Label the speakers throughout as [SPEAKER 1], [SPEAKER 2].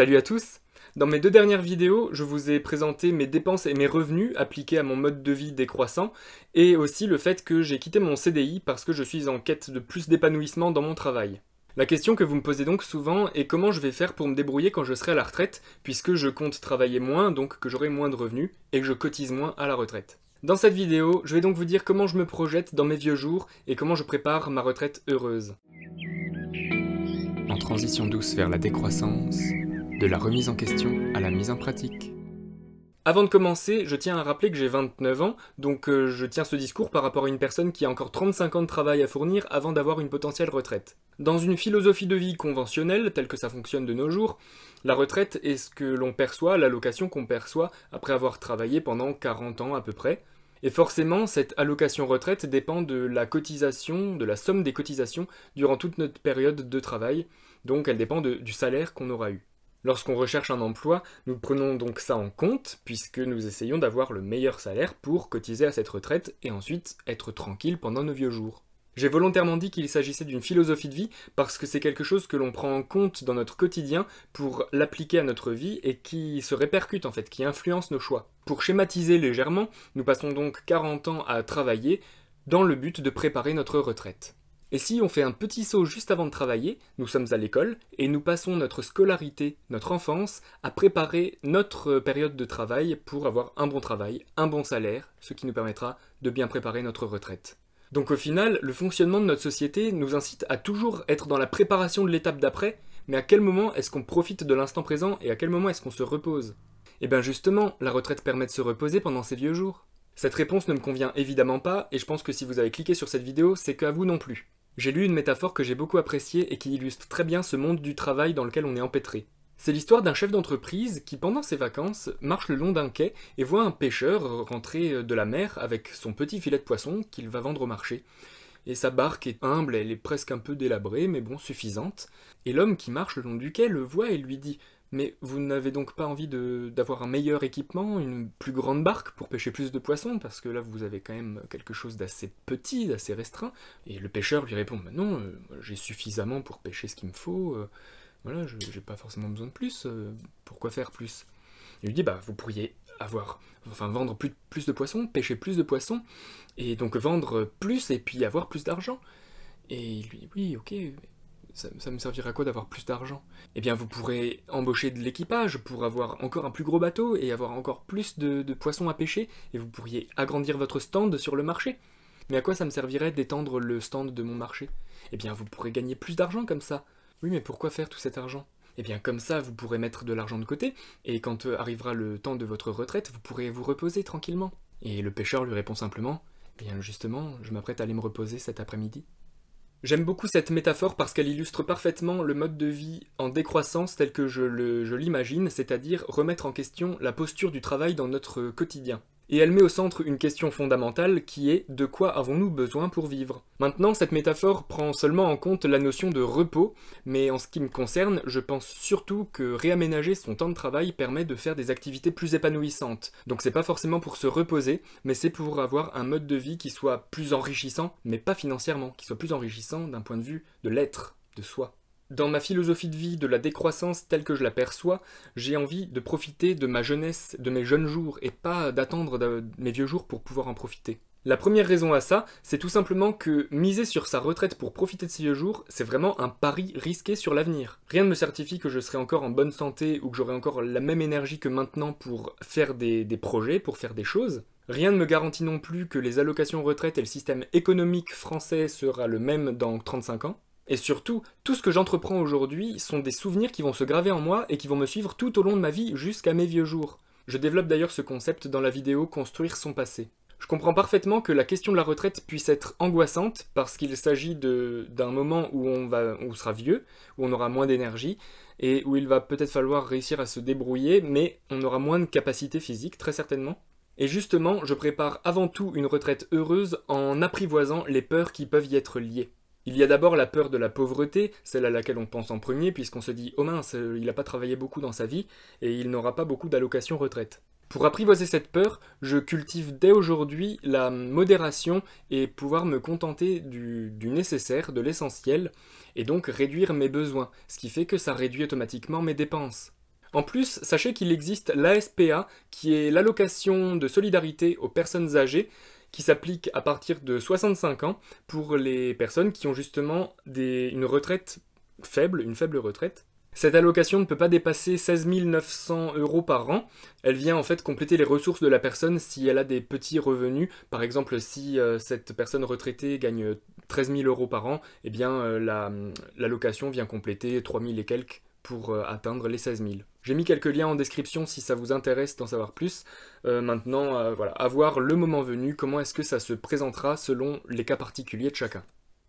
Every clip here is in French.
[SPEAKER 1] Salut à tous Dans mes deux dernières vidéos, je vous ai présenté mes dépenses et mes revenus appliqués à mon mode de vie décroissant, et aussi le fait que j'ai quitté mon CDI parce que je suis en quête de plus d'épanouissement dans mon travail. La question que vous me posez donc souvent est comment je vais faire pour me débrouiller quand je serai à la retraite, puisque je compte travailler moins, donc que j'aurai moins de revenus, et que je cotise moins à la retraite. Dans cette vidéo, je vais donc vous dire comment je me projette dans mes vieux jours et comment je prépare ma retraite heureuse. En transition douce vers la décroissance, de la remise en question à la mise en pratique. Avant de commencer, je tiens à rappeler que j'ai 29 ans, donc euh, je tiens ce discours par rapport à une personne qui a encore 35 ans de travail à fournir avant d'avoir une potentielle retraite. Dans une philosophie de vie conventionnelle, telle que ça fonctionne de nos jours, la retraite est ce que l'on perçoit, l'allocation qu'on perçoit après avoir travaillé pendant 40 ans à peu près. Et forcément, cette allocation retraite dépend de la cotisation, de la somme des cotisations durant toute notre période de travail, donc elle dépend du salaire qu'on aura eu. Lorsqu'on recherche un emploi, nous prenons donc ça en compte, puisque nous essayons d'avoir le meilleur salaire pour cotiser à cette retraite et ensuite être tranquille pendant nos vieux jours. J'ai volontairement dit qu'il s'agissait d'une philosophie de vie parce que c'est quelque chose que l'on prend en compte dans notre quotidien pour l'appliquer à notre vie et qui se répercute en fait, qui influence nos choix. Pour schématiser légèrement, nous passons donc 40 ans à travailler dans le but de préparer notre retraite. Et si on fait un petit saut juste avant de travailler, nous sommes à l'école et nous passons notre scolarité, notre enfance, à préparer notre euh, période de travail pour avoir un bon travail, un bon salaire, ce qui nous permettra de bien préparer notre retraite. Donc au final, le fonctionnement de notre société nous incite à toujours être dans la préparation de l'étape d'après, mais à quel moment est-ce qu'on profite de l'instant présent et à quel moment est-ce qu'on se repose Eh bien justement, la retraite permet de se reposer pendant ses vieux jours. Cette réponse ne me convient évidemment pas, et je pense que si vous avez cliqué sur cette vidéo, c'est qu'à vous non plus. J'ai lu une métaphore que j'ai beaucoup appréciée et qui illustre très bien ce monde du travail dans lequel on est empêtré. C'est l'histoire d'un chef d'entreprise qui, pendant ses vacances, marche le long d'un quai et voit un pêcheur rentrer de la mer avec son petit filet de poisson qu'il va vendre au marché. Et sa barque est humble, elle est presque un peu délabrée, mais bon, suffisante. Et l'homme qui marche le long du quai le voit et lui dit mais vous n'avez donc pas envie d'avoir un meilleur équipement, une plus grande barque pour pêcher plus de poissons, parce que là vous avez quand même quelque chose d'assez petit, d'assez restreint. Et le pêcheur lui répond bah Non, euh, j'ai suffisamment pour pêcher ce qu'il me faut, euh, voilà, je n'ai pas forcément besoin de plus, euh, pourquoi faire plus Il lui dit Bah, vous pourriez avoir, enfin vendre plus, plus de poissons, pêcher plus de poissons, et donc vendre plus et puis avoir plus d'argent. Et il lui dit Oui, ok, ça, me servira quoi d'avoir plus d'argent Eh bien, vous pourrez embaucher de l'équipage pour avoir encore un plus gros bateau et avoir encore plus de, de poissons à pêcher, et vous pourriez agrandir votre stand sur le marché. Mais à quoi ça me servirait d'étendre le stand de mon marché Eh bien, vous pourrez gagner plus d'argent comme ça. Oui, mais pourquoi faire tout cet argent Eh bien, comme ça, vous pourrez mettre de l'argent de côté, et quand euh, arrivera le temps de votre retraite, vous pourrez vous reposer tranquillement. Et le pêcheur lui répond simplement eh Bien justement, je m'apprête à aller me reposer cet après-midi. J'aime beaucoup cette métaphore parce qu'elle illustre parfaitement le mode de vie en décroissance tel que je l'imagine, c'est-à-dire remettre en question la posture du travail dans notre quotidien et elle met au centre une question fondamentale qui est de quoi avons-nous besoin pour vivre Maintenant, cette métaphore prend seulement en compte la notion de repos, mais en ce qui me concerne, je pense surtout que réaménager son temps de travail permet de faire des activités plus épanouissantes. Donc c'est pas forcément pour se reposer, mais c'est pour avoir un mode de vie qui soit plus enrichissant, mais pas financièrement, qui soit plus enrichissant d'un point de vue de l'être, de soi. Dans ma philosophie de vie de la décroissance telle que je la perçois, j'ai envie de profiter de ma jeunesse, de mes jeunes jours, et pas d'attendre mes vieux jours pour pouvoir en profiter. La première raison à ça, c'est tout simplement que miser sur sa retraite pour profiter de ses vieux jours, c'est vraiment un pari risqué sur l'avenir. Rien ne me certifie que je serai encore en bonne santé ou que j'aurai encore la même énergie que maintenant pour faire des, des, projets, pour faire des choses. Rien ne me garantit non plus que les allocations retraite et le système économique français sera le même dans 35 ans. Et surtout, tout ce que j'entreprends aujourd'hui sont des souvenirs qui vont se graver en moi et qui vont me suivre tout au long de ma vie jusqu'à mes vieux jours. Je développe d'ailleurs ce concept dans la vidéo Construire son passé. Je comprends parfaitement que la question de la retraite puisse être angoissante parce qu'il s'agit d'un moment où on, va, sera vieux, où on aura moins d'énergie et où il va peut-être falloir réussir à se débrouiller, mais on aura moins de capacité physique, très certainement. Et justement, je prépare avant tout une retraite heureuse en apprivoisant les peurs qui peuvent y être liées. Il y a d'abord la peur de la pauvreté, celle à laquelle on pense en premier, puisqu'on se dit Oh mince, il n'a pas travaillé beaucoup dans sa vie, et il n'aura pas beaucoup d'allocations retraite. Pour apprivoiser cette peur, je cultive dès aujourd'hui la modération et pouvoir me contenter du, du nécessaire, de l'essentiel, et donc réduire mes besoins, ce qui fait que ça réduit automatiquement mes dépenses. En plus, sachez qu'il existe l'ASPA, qui est l'allocation de solidarité aux personnes âgées, qui s'applique à partir de 65 ans pour les personnes qui ont justement une retraite faible, une faible retraite. Cette allocation ne peut pas dépasser 16 900 euros par an. Elle vient en fait compléter les ressources de la personne si elle a des petits revenus. Par exemple, si euh, cette personne retraitée gagne 13 000 euros par an, eh bien euh, hum, l'allocation vient compléter 3 000 et quelques pour euh, atteindre les 16 000. J'ai mis quelques liens en description si ça vous intéresse d'en savoir plus. Euh, maintenant, euh, voilà, à voir le moment venu, comment est-ce que ça se présentera selon les cas particuliers de chacun.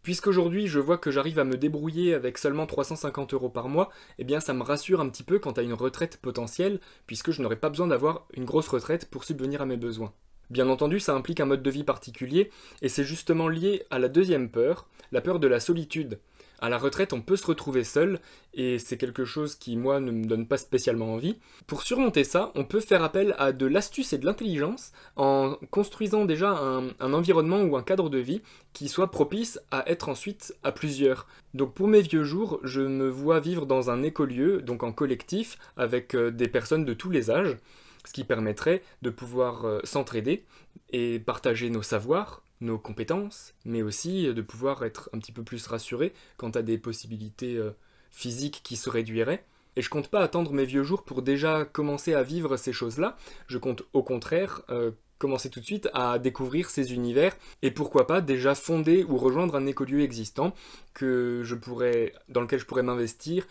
[SPEAKER 1] Puisqu'aujourd'hui je vois que j'arrive à me débrouiller avec seulement 350 euros par mois, eh bien ça me rassure un petit peu quant à une retraite potentielle, puisque je n'aurai pas besoin d'avoir une grosse retraite pour subvenir à mes besoins. Bien entendu, ça implique un mode de vie particulier, et c'est justement lié à la deuxième peur, la peur de la solitude à la retraite, on peut se retrouver seul, et c'est quelque chose qui, moi, ne me donne pas spécialement envie. Pour surmonter ça, on peut faire appel à de l'astuce et de l'intelligence en construisant déjà un, un, environnement ou un cadre de vie qui soit propice à être ensuite à plusieurs. Donc pour mes vieux jours, je me vois vivre dans un écolieu, donc en collectif, avec euh, des personnes de tous les âges, ce qui permettrait de pouvoir euh, s'entraider et partager nos savoirs, nos compétences, mais aussi euh, de pouvoir être un petit peu plus rassuré quant à des possibilités euh, physiques qui se réduiraient. Et je compte pas attendre mes vieux jours pour déjà commencer à vivre ces choses-là, je compte au contraire euh, commencer tout de suite à découvrir ces univers et pourquoi pas déjà fonder ou rejoindre un écolieu existant que je pourrais, dans lequel je pourrais m'investir,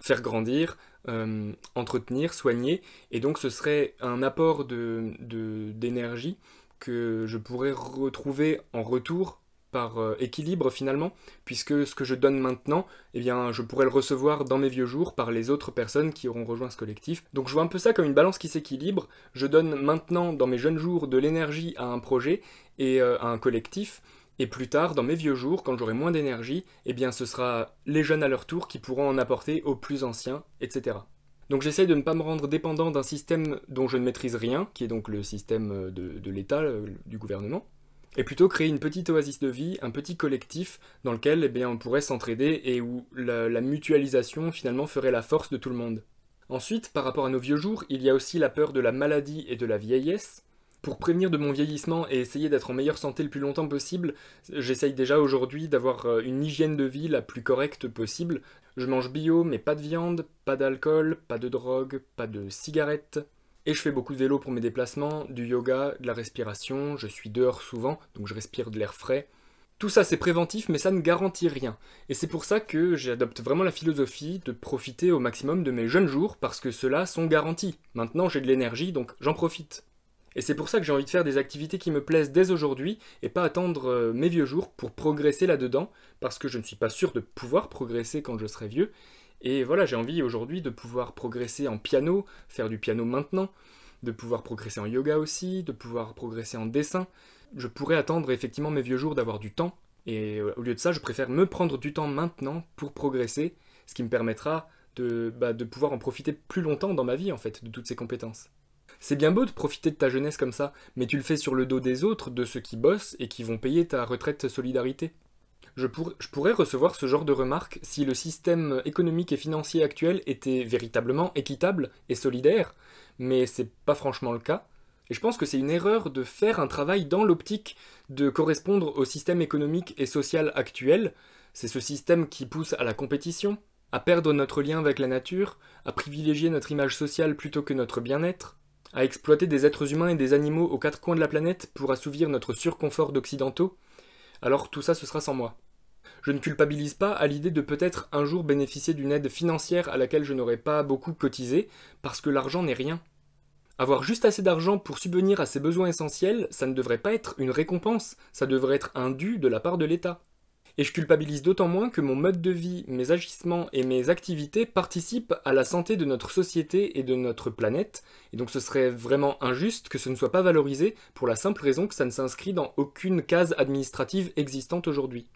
[SPEAKER 1] faire grandir, entretenir, soigner. Et donc ce serait un apport d'énergie que je pourrais retrouver en retour par euh, équilibre finalement, puisque ce que je donne maintenant, eh bien, je pourrais le recevoir dans mes vieux jours par les autres personnes qui auront rejoint ce collectif. Donc je vois un peu ça comme une balance qui s'équilibre. Je donne maintenant dans mes jeunes jours de l'énergie à un projet et euh, à un collectif, et plus tard, dans mes vieux jours, quand j'aurai moins d'énergie, eh bien, ce sera les jeunes à leur tour qui pourront en apporter aux plus anciens, etc. Donc j'essaye de ne pas me rendre dépendant d'un système dont je ne maîtrise rien, qui est donc le système euh, de, l'État, euh, du gouvernement, et plutôt créer une petite oasis de vie, un petit collectif dans lequel eh bien, on pourrait s'entraider et où la mutualisation finalement ferait la force de tout le monde. Ensuite, par rapport à nos vieux jours, il y a aussi la peur de la maladie et de la vieillesse, pour prévenir de mon vieillissement et essayer d'être en meilleure santé le plus longtemps possible, j'essaye déjà aujourd'hui d'avoir euh, une hygiène de vie la plus correcte possible. Je mange bio, mais pas de viande, pas d'alcool, pas de drogue, pas de cigarettes. Et je fais beaucoup de vélo pour mes déplacements, du yoga, de la respiration, je suis dehors souvent, donc je respire de l'air frais. Tout ça c'est préventif mais ça ne garantit rien. Et c'est pour ça que j'adopte vraiment la philosophie de profiter au maximum de mes jeunes jours parce que ceux-là sont garantis. Maintenant j'ai de l'énergie donc j'en profite. Et c'est pour ça que j'ai envie de faire des activités qui me plaisent dès aujourd'hui et pas attendre euh, mes vieux jours pour progresser là-dedans, parce que je ne suis pas sûr de pouvoir progresser quand je serai vieux. Et voilà, j'ai envie aujourd'hui de pouvoir progresser en piano, faire du piano maintenant, de pouvoir progresser en yoga aussi, de pouvoir progresser en dessin. Je pourrais attendre effectivement mes vieux jours d'avoir du temps, et euh, au lieu de ça, je préfère me prendre du temps maintenant pour progresser, ce qui me permettra de, bah, de pouvoir en profiter plus longtemps dans ma vie en fait, de toutes ces compétences. C'est bien beau de profiter de ta jeunesse comme ça, mais tu le fais sur le dos des autres, de ceux qui bossent et qui vont payer ta retraite solidarité. Je, pourrais recevoir ce genre de remarques si le système économique et financier actuel était véritablement équitable et solidaire, mais c'est pas franchement le cas. Et je pense que c'est une erreur de faire un travail dans l'optique de correspondre au système économique et social actuel. C'est ce système qui pousse à la compétition, à perdre notre lien avec la nature, à privilégier notre image sociale plutôt que notre bien-être. À exploiter des êtres humains et des animaux aux quatre coins de la planète pour assouvir notre surconfort d'occidentaux Alors tout ça, ce sera sans moi. Je ne culpabilise pas à l'idée de peut-être un jour bénéficier d'une aide financière à laquelle je n'aurais pas beaucoup cotisé, parce que l'argent n'est rien. Avoir juste assez d'argent pour subvenir à ses besoins essentiels, ça ne devrait pas être une récompense, ça devrait être un dû de la part de l'État et je culpabilise d'autant moins que mon mode de vie, mes agissements et mes activités participent à la santé de notre société et de notre planète, et donc ce serait vraiment injuste que ce ne soit pas valorisé pour la simple raison que ça ne s'inscrit dans aucune case administrative existante aujourd'hui.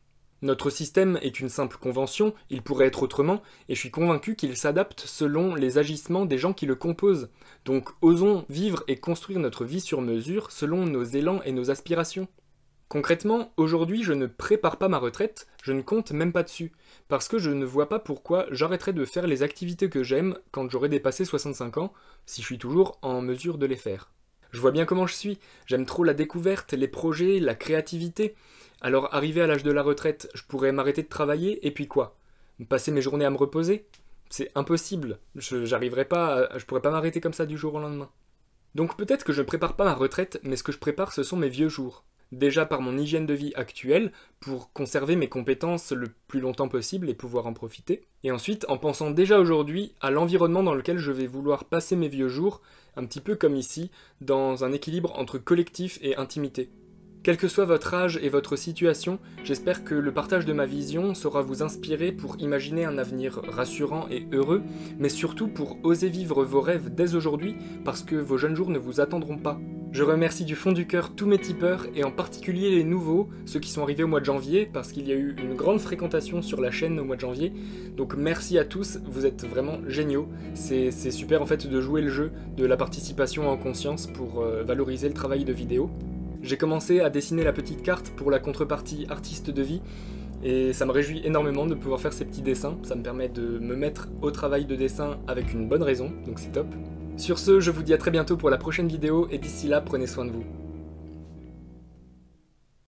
[SPEAKER 1] Notre système est une simple convention, il pourrait être autrement, et je suis convaincu qu'il s'adapte selon les agissements des gens qui le composent. Donc osons vivre et construire notre vie sur mesure selon nos élans et nos aspirations. Concrètement, aujourd'hui, je ne prépare pas ma retraite, je ne compte même pas dessus, parce que je ne vois pas pourquoi j'arrêterais de faire les activités que j'aime quand j'aurai dépassé 65 ans, si je suis toujours en mesure de les faire. Je vois bien comment je suis, j'aime trop la découverte, les projets, la créativité. Alors arrivé à l'âge de la retraite, je pourrais m'arrêter de travailler, et puis quoi Passer mes journées à me reposer C'est impossible, je pas, je pourrais pas m'arrêter comme ça du jour au lendemain. Donc peut-être que je ne prépare pas ma retraite, mais ce que je prépare ce sont mes vieux jours déjà par mon hygiène de vie actuelle pour conserver mes compétences le plus longtemps possible et pouvoir en profiter. Et ensuite, en pensant déjà aujourd'hui à l'environnement dans lequel je vais vouloir passer mes vieux jours, un petit peu comme ici, dans un équilibre entre collectif et intimité. Quel que soit votre âge et votre situation, j'espère que le partage de ma vision saura vous inspirer pour imaginer un avenir rassurant et heureux, mais surtout pour oser vivre vos rêves dès aujourd'hui parce que vos jeunes jours ne vous attendront pas. Je remercie du fond du cœur tous mes tipeurs et en particulier les nouveaux, ceux qui sont arrivés au mois de janvier, parce qu'il y a eu une grande fréquentation sur la chaîne au mois de janvier. Donc merci à tous, vous êtes vraiment géniaux. C'est super en fait de jouer le jeu de la participation en conscience pour euh, valoriser le travail de vidéo. J'ai commencé à dessiner la petite carte pour la contrepartie artiste de vie. Et ça me réjouit énormément de pouvoir faire ces petits dessins, ça me permet de me mettre au travail de dessin avec une bonne raison, donc c'est top. Sur ce, je vous dis à très bientôt pour la prochaine vidéo et d'ici là, prenez soin de vous.